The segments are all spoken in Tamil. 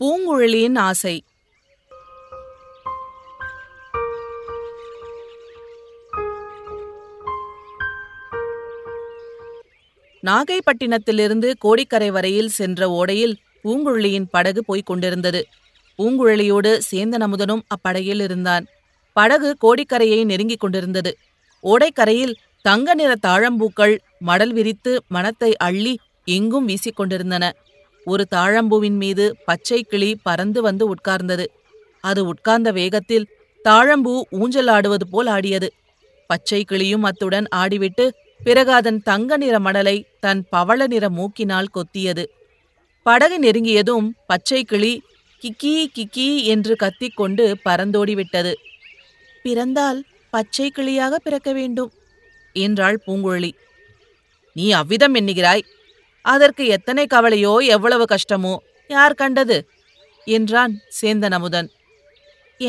பூங்குழலியின் ஆசை நாகைப்பட்டினத்திலிருந்து கோடிக்கரை வரையில் சென்ற ஓடையில் பூங்குழலியின் படகு போய்க் கொண்டிருந்தது பூங்குழலியோடு சேந்தனமுதனும் அப்படகில் இருந்தான் படகு கோடிக்கரையை நெருங்கிக் கொண்டிருந்தது ஓடைக்கரையில் தங்க நிற தாழம்பூக்கள் மடல் விரித்து மனத்தை அள்ளி எங்கும் வீசிக் கொண்டிருந்தன ஒரு தாழம்பூவின் மீது பச்சை கிளி பறந்து வந்து உட்கார்ந்தது அது உட்கார்ந்த வேகத்தில் தாழம்பூ ஊஞ்சல் ஆடுவது போல் ஆடியது பச்சை கிளியும் அத்துடன் ஆடிவிட்டு பிறகு அதன் தங்க நிற மணலை தன் பவள நிற மூக்கினால் கொத்தியது படகு நெருங்கியதும் பச்சை கிளி கிக்கி கிக்கி என்று கத்திக்கொண்டு பறந்தோடிவிட்டது பிறந்தால் பச்சை கிளியாக பிறக்க வேண்டும் என்றாள் பூங்குழலி நீ அவ்விதம் எண்ணுகிறாய் அதற்கு எத்தனை கவலையோ எவ்வளவு கஷ்டமோ யார் கண்டது என்றான் சேந்தன் அமுதன்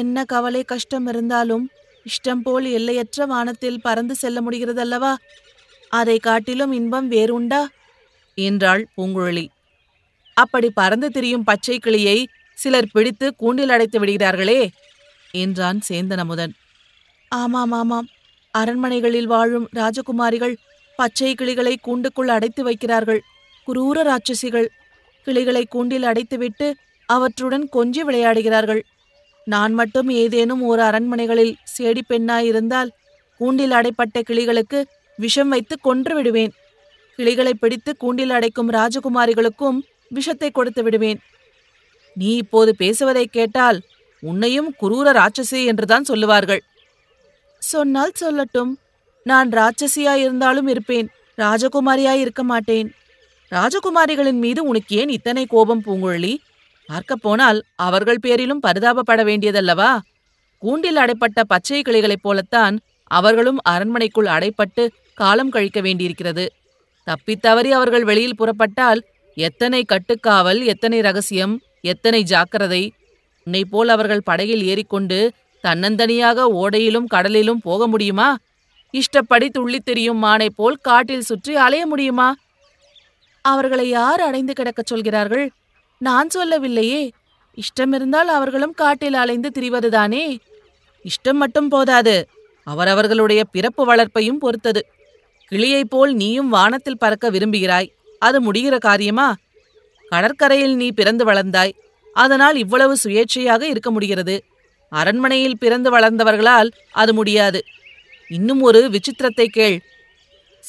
என்ன கவலை கஷ்டம் இருந்தாலும் இஷ்டம் போல் எல்லையற்ற வானத்தில் பறந்து செல்ல முடிகிறதல்லவா அதை காட்டிலும் இன்பம் வேறுண்டா என்றாள் பூங்குழலி அப்படி பறந்து திரியும் பச்சை கிளியை சிலர் பிடித்து கூண்டில் அடைத்து விடுகிறார்களே என்றான் சேந்தன் அமுதன் ஆமாம் ஆமாம் அரண்மனைகளில் வாழும் ராஜகுமாரிகள் பச்சை கிளிகளை கூண்டுக்குள் அடைத்து வைக்கிறார்கள் குரூர ராட்சசிகள் கிளிகளை கூண்டில் அடைத்துவிட்டு அவற்றுடன் கொஞ்சி விளையாடுகிறார்கள் நான் மட்டும் ஏதேனும் ஒரு அரண்மனைகளில் சேடி பெண்ணாயிருந்தால் கூண்டில் அடைப்பட்ட கிளிகளுக்கு விஷம் வைத்து கொன்று விடுவேன் கிளிகளை பிடித்து கூண்டில் அடைக்கும் ராஜகுமாரிகளுக்கும் விஷத்தை கொடுத்து விடுவேன் நீ இப்போது பேசுவதை கேட்டால் உன்னையும் குரூர ராட்சசி என்றுதான் சொல்லுவார்கள் சொன்னால் சொல்லட்டும் நான் ராட்சசியாயிருந்தாலும் இருப்பேன் ராஜகுமாரியாயிருக்க மாட்டேன் ராஜகுமாரிகளின் மீது உனக்கு ஏன் இத்தனை கோபம் பூங்குழலி பார்க்கப் போனால் அவர்கள் பேரிலும் பரிதாபப்பட வேண்டியதல்லவா கூண்டில் அடைப்பட்ட பச்சை கிளிகளைப் போலத்தான் அவர்களும் அரண்மனைக்குள் அடைப்பட்டு காலம் கழிக்க வேண்டியிருக்கிறது தப்பித்தவறி அவர்கள் வெளியில் புறப்பட்டால் எத்தனை கட்டுக்காவல் எத்தனை ரகசியம் எத்தனை ஜாக்கிரதை உன்னை போல் அவர்கள் படகில் ஏறிக்கொண்டு தன்னந்தனியாக ஓடையிலும் கடலிலும் போக முடியுமா இஷ்டப்படி துள்ளித் தெரியும் மானை போல் காட்டில் சுற்றி அலைய முடியுமா அவர்களை யார் அடைந்து கிடக்கச் சொல்கிறார்கள் நான் சொல்லவில்லையே இஷ்டமிருந்தால் அவர்களும் காட்டில் அலைந்து திரிவதுதானே இஷ்டம் மட்டும் போதாது அவரவர்களுடைய பிறப்பு வளர்ப்பையும் பொறுத்தது கிளியைப் போல் நீயும் வானத்தில் பறக்க விரும்புகிறாய் அது முடிகிற காரியமா கடற்கரையில் நீ பிறந்து வளர்ந்தாய் அதனால் இவ்வளவு சுயேட்சையாக இருக்க முடிகிறது அரண்மனையில் பிறந்து வளர்ந்தவர்களால் அது முடியாது இன்னும் ஒரு விசித்திரத்தை கேள்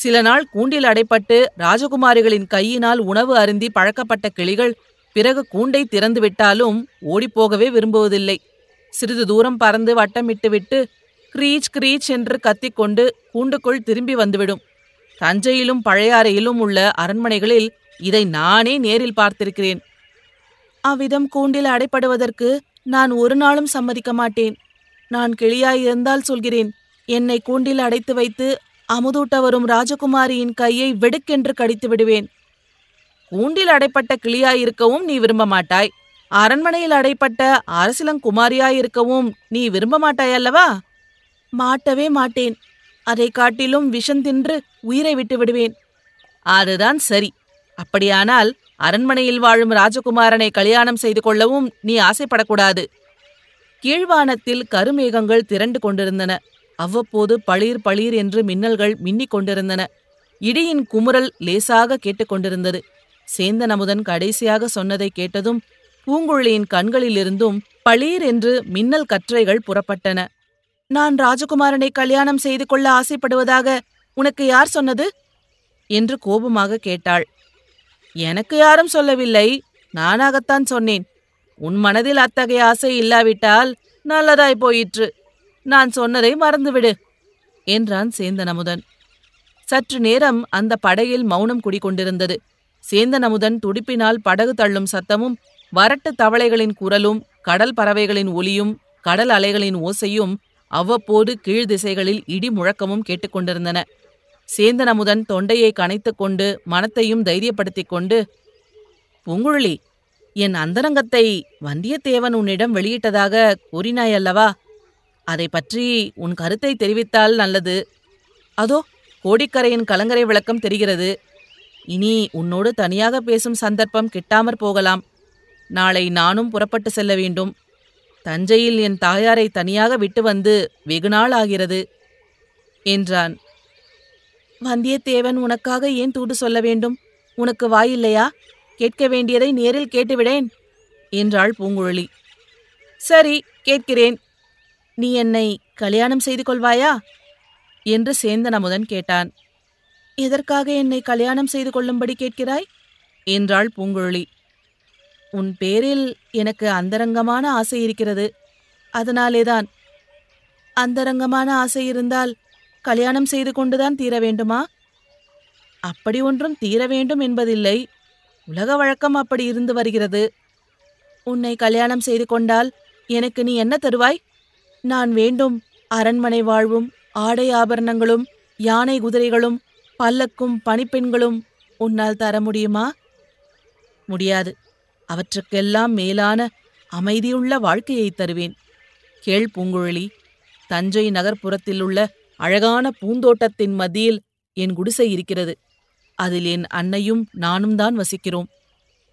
சில நாள் கூண்டில் அடைப்பட்டு ராஜகுமாரிகளின் கையினால் உணவு அருந்தி பழக்கப்பட்ட கிளிகள் பிறகு கூண்டை திறந்துவிட்டாலும் ஓடிப்போகவே விரும்புவதில்லை சிறிது தூரம் பறந்து வட்டமிட்டுவிட்டு கிரீச் கிரீச் என்று கத்திக்கொண்டு கூண்டுக்குள் திரும்பி வந்துவிடும் தஞ்சையிலும் பழையாறையிலும் உள்ள அரண்மனைகளில் இதை நானே நேரில் பார்த்திருக்கிறேன் அவ்விதம் கூண்டில் அடைப்படுவதற்கு நான் ஒரு நாளும் சம்மதிக்க மாட்டேன் நான் கிளியாயிருந்தால் சொல்கிறேன் என்னை கூண்டில் அடைத்து வைத்து அமுதூட்ட வரும் ராஜகுமாரியின் கையை வெடுக்கென்று கடித்து விடுவேன் கூண்டில் அடைப்பட்ட கிளியாயிருக்கவும் நீ விரும்ப மாட்டாய் அரண்மனையில் அடைப்பட்ட அரசிலங்குமாரியாயிருக்கவும் நீ விரும்ப மாட்டாய் அல்லவா மாட்டவே மாட்டேன் அதை காட்டிலும் விஷம் தின்று உயிரை விட்டு விடுவேன் அதுதான் சரி அப்படியானால் அரண்மனையில் வாழும் ராஜகுமாரனை கல்யாணம் செய்து கொள்ளவும் நீ ஆசைப்படக்கூடாது கீழ்வானத்தில் கருமேகங்கள் திரண்டு கொண்டிருந்தன அவ்வப்போது பளீர் பளீர் என்று மின்னல்கள் மின்னிக் கொண்டிருந்தன இடியின் குமுறல் லேசாக கேட்டுக்கொண்டிருந்தது சேந்தன் அமுதன் கடைசியாக சொன்னதை கேட்டதும் பூங்குழலியின் கண்களிலிருந்தும் பளீர் என்று மின்னல் கற்றைகள் புறப்பட்டன நான் ராஜகுமாரனை கல்யாணம் செய்து கொள்ள ஆசைப்படுவதாக உனக்கு யார் சொன்னது என்று கோபமாக கேட்டாள் எனக்கு யாரும் சொல்லவில்லை நானாகத்தான் சொன்னேன் உன் மனதில் அத்தகைய ஆசை இல்லாவிட்டால் நல்லதாய் போயிற்று நான் சொன்னதை மறந்துவிடு என்றான் சேந்தன் அமுதன் சற்று நேரம் அந்த படையில் மௌனம் குடிகொண்டிருந்தது சேந்தன் அமுதன் துடிப்பினால் படகு தள்ளும் சத்தமும் வரட்டு தவளைகளின் குரலும் கடல் பறவைகளின் ஒலியும் கடல் அலைகளின் ஓசையும் அவ்வப்போது கீழ் திசைகளில் இடி முழக்கமும் கேட்டுக்கொண்டிருந்தன சேந்தன் அமுதன் தொண்டையை கனைத்து கொண்டு மனத்தையும் தைரியப்படுத்திக் கொண்டு பூங்குழலி என் அந்தரங்கத்தை வந்தியத்தேவன் உன்னிடம் வெளியிட்டதாக கூறினாய் அல்லவா அதை பற்றி உன் கருத்தை தெரிவித்தால் நல்லது அதோ கோடிக்கரையின் கலங்கரை விளக்கம் தெரிகிறது இனி உன்னோடு தனியாக பேசும் சந்தர்ப்பம் கிட்டாமற் போகலாம் நாளை நானும் புறப்பட்டு செல்ல வேண்டும் தஞ்சையில் என் தாயாரை தனியாக விட்டு வந்து வெகு நாள் ஆகிறது என்றான் வந்தியத்தேவன் உனக்காக ஏன் தூது சொல்ல வேண்டும் உனக்கு வாயில்லையா கேட்க வேண்டியதை நேரில் கேட்டுவிடேன் என்றாள் பூங்குழலி சரி கேட்கிறேன் நீ என்னை கல்யாணம் செய்து கொள்வாயா என்று சேந்தன் அமுதன் கேட்டான் எதற்காக என்னை கல்யாணம் செய்து கொள்ளும்படி கேட்கிறாய் என்றாள் பூங்குழலி உன் பேரில் எனக்கு அந்தரங்கமான ஆசை இருக்கிறது அதனாலேதான் அந்தரங்கமான ஆசை இருந்தால் கல்யாணம் செய்து கொண்டுதான் தீர வேண்டுமா அப்படி ஒன்றும் தீர வேண்டும் என்பதில்லை உலக வழக்கம் அப்படி இருந்து வருகிறது உன்னை கல்யாணம் செய்து கொண்டால் எனக்கு நீ என்ன தருவாய் நான் வேண்டும் அரண்மனை வாழ்வும் ஆடை ஆபரணங்களும் யானை குதிரைகளும் பல்லக்கும் பணிப்பெண்களும் உன்னால் தர முடியுமா முடியாது அவற்றுக்கெல்லாம் மேலான அமைதியுள்ள வாழ்க்கையை தருவேன் கேள் பூங்குழலி தஞ்சை நகர்ப்புறத்தில் உள்ள அழகான பூந்தோட்டத்தின் மத்தியில் என் குடிசை இருக்கிறது அதில் என் அன்னையும் நானும் தான் வசிக்கிறோம்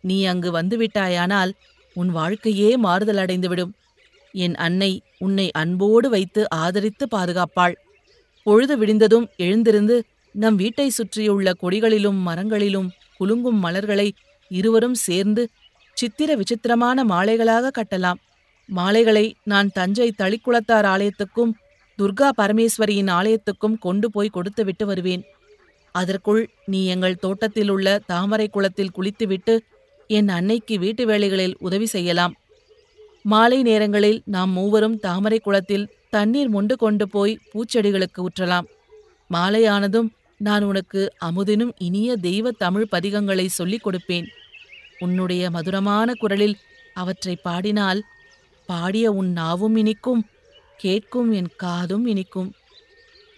நீ அங்கு வந்துவிட்டாயானால் உன் வாழ்க்கையே மாறுதல் அடைந்துவிடும் என் அன்னை உன்னை அன்போடு வைத்து ஆதரித்து பாதுகாப்பாள் பொழுது விடிந்ததும் எழுந்திருந்து நம் வீட்டை சுற்றியுள்ள கொடிகளிலும் மரங்களிலும் குலுங்கும் மலர்களை இருவரும் சேர்ந்து சித்திர விசித்திரமான மாலைகளாக கட்டலாம் மாலைகளை நான் தஞ்சை தளிக்குளத்தார் ஆலயத்துக்கும் துர்கா பரமேஸ்வரியின் ஆலயத்துக்கும் கொண்டு போய் கொடுத்து விட்டு வருவேன் அதற்குள் நீ எங்கள் தோட்டத்தில் உள்ள தாமரை குளத்தில் குளித்துவிட்டு என் அன்னைக்கு வீட்டு வேலைகளில் உதவி செய்யலாம் மாலை நேரங்களில் நாம் மூவரும் தாமரை குளத்தில் தண்ணீர் மொண்டு கொண்டு போய் பூச்செடிகளுக்கு ஊற்றலாம் மாலையானதும் நான் உனக்கு அமுதினும் இனிய தெய்வ தமிழ் பதிகங்களை சொல்லிக் கொடுப்பேன் உன்னுடைய மதுரமான குரலில் அவற்றை பாடினால் பாடிய உன் நாவும் இனிக்கும் கேட்கும் என் காதும் இனிக்கும்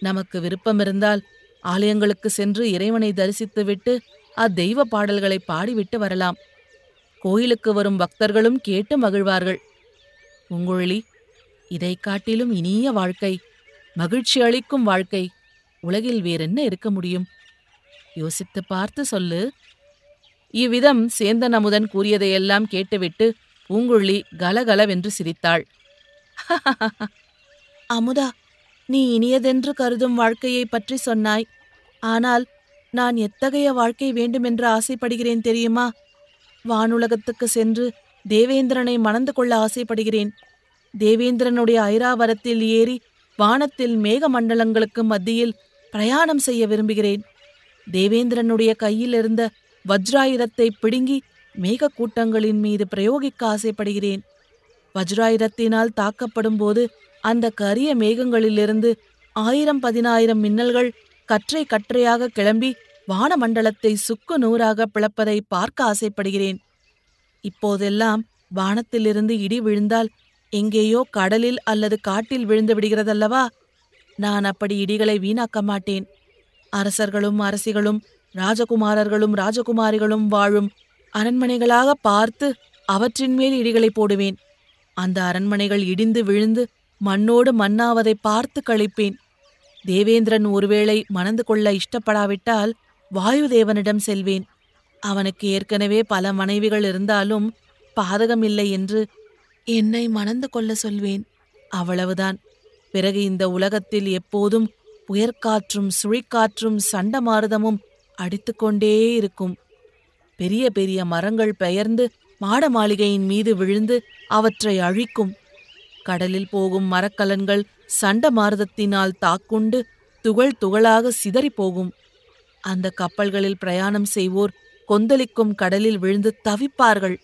நமக்கு விருப்பமிருந்தால் ஆலயங்களுக்கு சென்று இறைவனை தரிசித்துவிட்டு அத்தெய்வ பாடல்களை பாடிவிட்டு வரலாம் கோயிலுக்கு வரும் பக்தர்களும் கேட்டு மகிழ்வார்கள் பூங்குழலி இதை காட்டிலும் இனிய வாழ்க்கை மகிழ்ச்சி அளிக்கும் வாழ்க்கை உலகில் வேறென்ன இருக்க முடியும் யோசித்து பார்த்து சொல்லு இவ்விதம் சேந்தன் அமுதன் கூறியதையெல்லாம் கேட்டுவிட்டு பூங்குழி கலகலவென்று சிரித்தாள் அமுதா நீ இனியதென்று கருதும் வாழ்க்கையை பற்றி சொன்னாய் ஆனால் நான் எத்தகைய வாழ்க்கை வேண்டுமென்று ஆசைப்படுகிறேன் தெரியுமா வானுலகத்துக்கு சென்று தேவேந்திரனை மணந்து கொள்ள ஆசைப்படுகிறேன் தேவேந்திரனுடைய ஐராவரத்தில் ஏறி வானத்தில் மேகமண்டலங்களுக்கு மத்தியில் பிரயாணம் செய்ய விரும்புகிறேன் தேவேந்திரனுடைய கையில் இருந்த வஜ்ராயுதத்தை பிடுங்கி மேகக்கூட்டங்களின் மீது பிரயோகிக்க ஆசைப்படுகிறேன் வஜ்ராயுதத்தினால் தாக்கப்படும் போது அந்த கரிய மேகங்களிலிருந்து ஆயிரம் பதினாயிரம் மின்னல்கள் கற்றை கற்றையாக கிளம்பி வானமண்டலத்தை சுக்கு நூறாக பிளப்பதை பார்க்க ஆசைப்படுகிறேன் இப்போதெல்லாம் வானத்திலிருந்து இடி விழுந்தால் எங்கேயோ கடலில் அல்லது காட்டில் விழுந்து விடுகிறதல்லவா நான் அப்படி இடிகளை வீணாக்க மாட்டேன் அரசர்களும் அரசிகளும் ராஜகுமாரர்களும் ராஜகுமாரிகளும் வாழும் அரண்மனைகளாக பார்த்து அவற்றின் மேல் இடிகளை போடுவேன் அந்த அரண்மனைகள் இடிந்து விழுந்து மண்ணோடு மண்ணாவதை பார்த்து கழிப்பேன் தேவேந்திரன் ஒருவேளை மணந்து கொள்ள இஷ்டப்படாவிட்டால் வாயுதேவனிடம் செல்வேன் அவனுக்கு ஏற்கனவே பல மனைவிகள் இருந்தாலும் பாதகமில்லை என்று என்னை மணந்து கொள்ள சொல்வேன் அவ்வளவுதான் பிறகு இந்த உலகத்தில் எப்போதும் உயர்காற்றும் சுழிக்காற்றும் சண்டமாருதமும் அடித்துக்கொண்டே இருக்கும் பெரிய பெரிய மரங்கள் பெயர்ந்து மாட மாளிகையின் மீது விழுந்து அவற்றை அழிக்கும் கடலில் போகும் மரக்கலன்கள் சண்ட தாக்குண்டு துகள் துகளாக சிதறி போகும் அந்த கப்பல்களில் பிரயாணம் செய்வோர் கொந்தளிக்கும் கடலில் விழுந்து தவிப்பார்கள்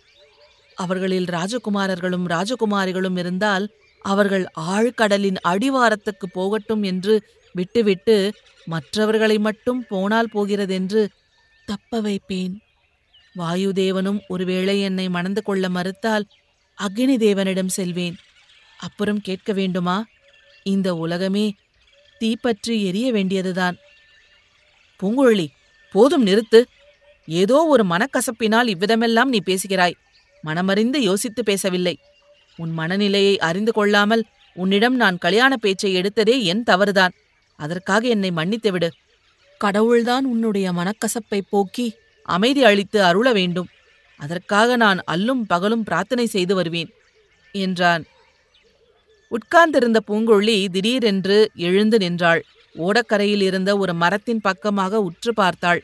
அவர்களில் ராஜகுமாரர்களும் ராஜகுமாரிகளும் இருந்தால் அவர்கள் ஆழ்கடலின் அடிவாரத்துக்கு போகட்டும் என்று விட்டுவிட்டு மற்றவர்களை மட்டும் போனால் போகிறதென்று தப்ப வைப்பேன் வாயுதேவனும் ஒருவேளை என்னை மணந்து கொள்ள மறுத்தால் அக்னி தேவனிடம் செல்வேன் அப்புறம் கேட்க வேண்டுமா இந்த உலகமே தீப்பற்றி எரிய வேண்டியதுதான் பூங்குழலி போதும் நிறுத்து ஏதோ ஒரு மனக்கசப்பினால் இவ்விதமெல்லாம் நீ பேசுகிறாய் மனமறிந்து யோசித்து பேசவில்லை உன் மனநிலையை அறிந்து கொள்ளாமல் உன்னிடம் நான் கல்யாண பேச்சை எடுத்ததே என் தவறுதான் அதற்காக என்னை மன்னித்துவிடு கடவுள்தான் உன்னுடைய மனக்கசப்பை போக்கி அமைதி அளித்து அருள வேண்டும் அதற்காக நான் அல்லும் பகலும் பிரார்த்தனை செய்து வருவேன் என்றான் உட்கார்ந்திருந்த பூங்கொழி திடீரென்று எழுந்து நின்றாள் ஓடக்கரையில் இருந்த ஒரு மரத்தின் பக்கமாக உற்று பார்த்தாள்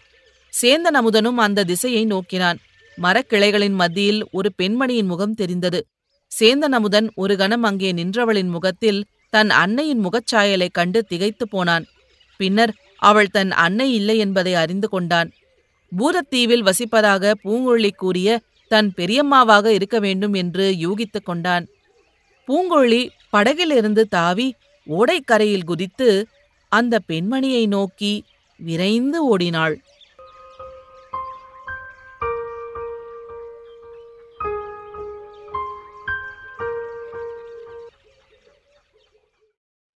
சேந்தன் அமுதனும் அந்த திசையை நோக்கினான் மரக்கிளைகளின் மத்தியில் ஒரு பெண்மணியின் முகம் தெரிந்தது சேந்தன் அமுதன் ஒரு கணம் அங்கே நின்றவளின் முகத்தில் தன் அன்னையின் முகச்சாயலை கண்டு திகைத்து போனான் பின்னர் அவள் தன் அன்னை இல்லை என்பதை அறிந்து கொண்டான் பூதத்தீவில் வசிப்பதாக பூங்கொழி கூறிய தன் பெரியம்மாவாக இருக்க வேண்டும் என்று யூகித்து கொண்டான் பூங்கொழி படகிலிருந்து தாவி ஓடைக்கரையில் குதித்து அந்த பெண்மணியை நோக்கி விரைந்து ஓடினாள்